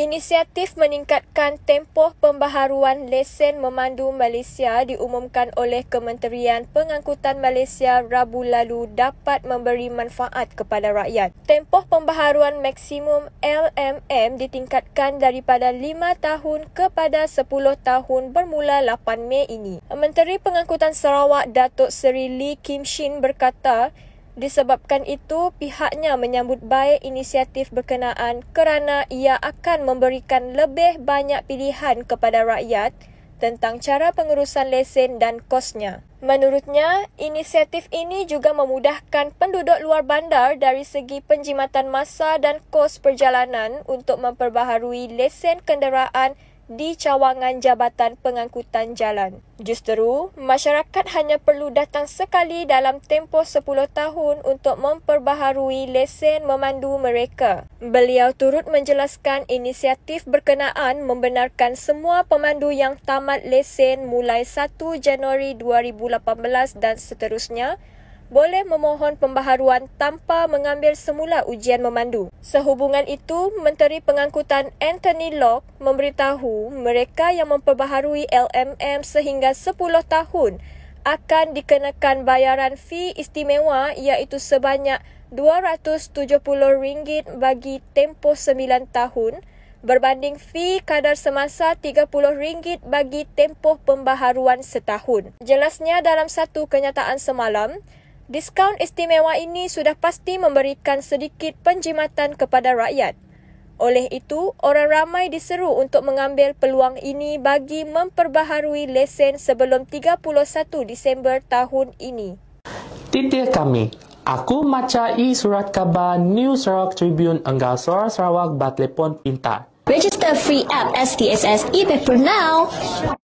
Inisiatif meningkatkan tempoh pembaharuan lesen memandu Malaysia diumumkan oleh Kementerian Pengangkutan Malaysia Rabu lalu dapat memberi manfaat kepada rakyat. Tempoh pembaharuan maksimum LMM ditingkatkan daripada 5 tahun kepada 10 tahun bermula 8 Mei ini. Menteri Pengangkutan Sarawak Datuk Seri Lee Kim Shin berkata, Disebabkan itu, pihaknya menyambut baik inisiatif berkenaan kerana ia akan memberikan lebih banyak pilihan kepada rakyat tentang cara pengurusan lesen dan kosnya. Menurutnya, inisiatif ini juga memudahkan penduduk luar bandar dari segi penjimatan masa dan kos perjalanan untuk memperbaharui lesen kenderaan di cawangan Jabatan Pengangkutan Jalan. Justeru, masyarakat hanya perlu datang sekali dalam tempoh 10 tahun untuk memperbaharui lesen memandu mereka. Beliau turut menjelaskan inisiatif berkenaan membenarkan semua pemandu yang tamat lesen mulai 1 Januari 2018 dan seterusnya boleh memohon pembaharuan tanpa mengambil semula ujian memandu. Sehubungan itu, Menteri Pengangkutan Anthony Locke memberitahu mereka yang memperbaharui LMM sehingga 10 tahun akan dikenakan bayaran fee istimewa iaitu sebanyak RM270 bagi tempoh 9 tahun berbanding fee kadar semasa RM30 bagi tempoh pembaharuan setahun. Jelasnya dalam satu kenyataan semalam, diskaun istimewa ini sudah pasti memberikan sedikit penjimatan kepada rakyat. Oleh itu, orang ramai diseru untuk mengambil peluang ini bagi memperbaharui lesen sebelum 31 Disember tahun ini. Titik kami, aku macai surat khabar New Sarawak Tribune Enggal Sora Sarawak Batlepon Pintar. Register free app STSS eBay for now.